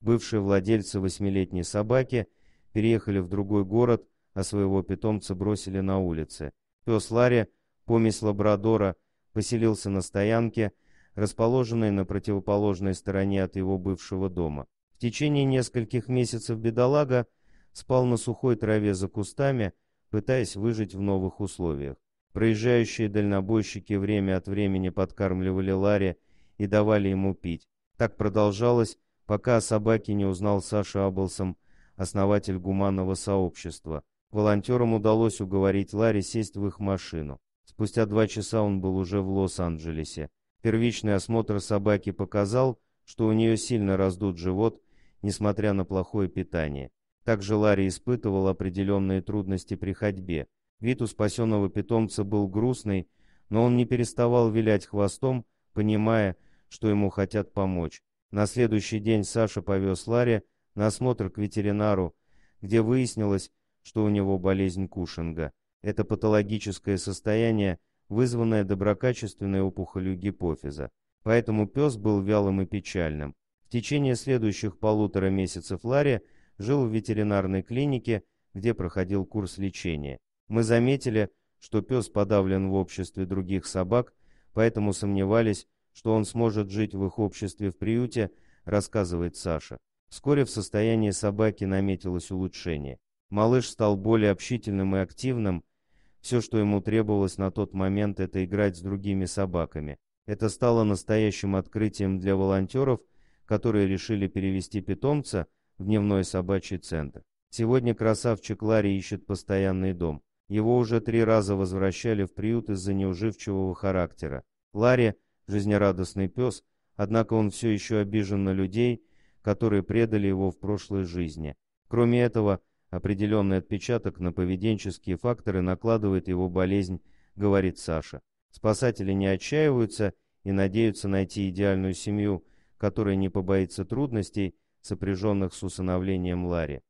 Бывшие владельцы восьмилетней собаки переехали в другой город, а своего питомца бросили на улице. Пес Ларри, помесь лабрадора, поселился на стоянке, расположенной на противоположной стороне от его бывшего дома. В течение нескольких месяцев бедолага спал на сухой траве за кустами, пытаясь выжить в новых условиях. Проезжающие дальнобойщики время от времени подкармливали Ларри и давали ему пить. Так продолжалось пока о собаке не узнал Саша Аблсом, основатель гуманного сообщества. Волонтерам удалось уговорить Ларри сесть в их машину. Спустя два часа он был уже в Лос-Анджелесе. Первичный осмотр собаки показал, что у нее сильно раздут живот, несмотря на плохое питание. Также Ларри испытывал определенные трудности при ходьбе. Вид у спасенного питомца был грустный, но он не переставал вилять хвостом, понимая, что ему хотят помочь. На следующий день Саша повез Ларри на осмотр к ветеринару, где выяснилось, что у него болезнь Кушинга. Это патологическое состояние, вызванное доброкачественной опухолью гипофиза. Поэтому пес был вялым и печальным. В течение следующих полутора месяцев Ларри жил в ветеринарной клинике, где проходил курс лечения. Мы заметили, что пес подавлен в обществе других собак, поэтому сомневались, что он сможет жить в их обществе в приюте, рассказывает Саша. Вскоре в состоянии собаки наметилось улучшение. Малыш стал более общительным и активным. Все, что ему требовалось на тот момент, это играть с другими собаками. Это стало настоящим открытием для волонтеров, которые решили перевести питомца в дневной собачий центр. Сегодня красавчик Ларри ищет постоянный дом. Его уже три раза возвращали в приют из-за неуживчивого характера. Ларри жизнерадостный пес, однако он все еще обижен на людей, которые предали его в прошлой жизни. Кроме этого, определенный отпечаток на поведенческие факторы накладывает его болезнь, говорит Саша. Спасатели не отчаиваются и надеются найти идеальную семью, которая не побоится трудностей, сопряженных с усыновлением Ларри.